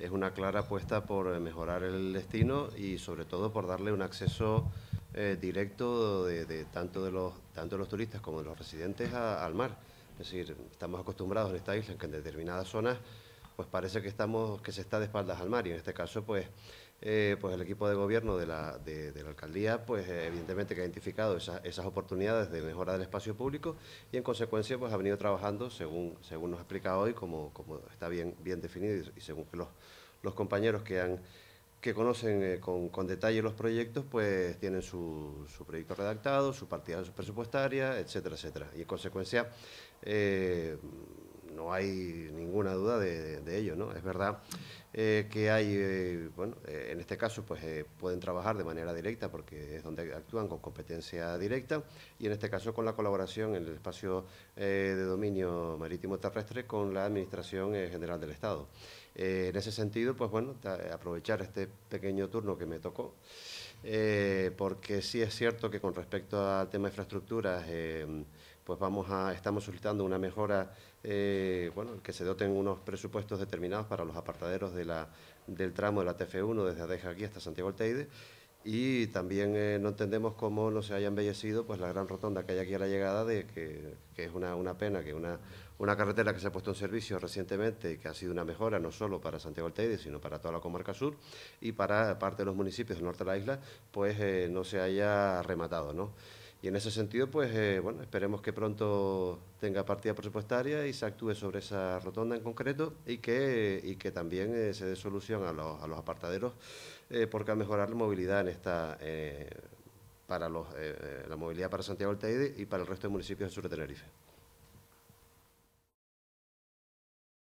es una clara apuesta por eh, mejorar el destino y sobre todo por darle un acceso eh, directo de, tanto, de los, tanto los turistas como de los residentes al mar. Es decir, estamos acostumbrados en esta isla que en determinadas zonas pues parece que estamos que se está de espaldas al mar y en este caso pues eh, pues el equipo de gobierno de la, de, la alcaldía, pues eh, evidentemente que ha identificado esas, oportunidades de mejora del espacio público y en consecuencia pues ha venido trabajando según, según nos explicado hoy, como, como está bien, bien definido y, según los, los compañeros que han que conocen eh, con, detalle los proyectos, pues tienen su, su proyecto redactado, su partida presupuestaria, etcétera, etcétera. Y en consecuencia no hay ninguna duda de, ello, ¿no? Es verdad eh, que hay, eh, bueno, eh, en este caso pues pueden trabajar de manera directa porque es donde actúan con competencia directa y en este caso con la colaboración en el espacio de dominio marítimo terrestre con la Administración General del Estado. en ese sentido, pues bueno, aprovechar este pequeño turno que me tocó. Eh, porque sí es cierto que con respecto al tema de infraestructuras, eh, pues vamos a, estamos solicitando una mejora, eh, bueno, que se doten unos presupuestos determinados para los apartaderos de la, del tramo de la TF1 desde Adeja aquí hasta Santiago Alteide. Y también eh, no entendemos cómo no se haya embellecido pues, la gran rotonda que hay aquí a la llegada, de que, es una, pena que una, una carretera que se ha puesto en servicio recientemente y que ha sido una mejora no solo para Santiago Alteide, sino para toda la comarca sur y para parte de los municipios del norte de la isla, pues eh, no se haya rematado. Y en ese sentido, pues eh, bueno, esperemos que pronto tenga partida presupuestaria y se actúe sobre esa rotonda en concreto y que, y que también eh, se dé solución a los, apartaderos eh, porque a mejorar la movilidad en esta para la movilidad para Santiago del Teide y para el resto de municipios del sur de Tenerife.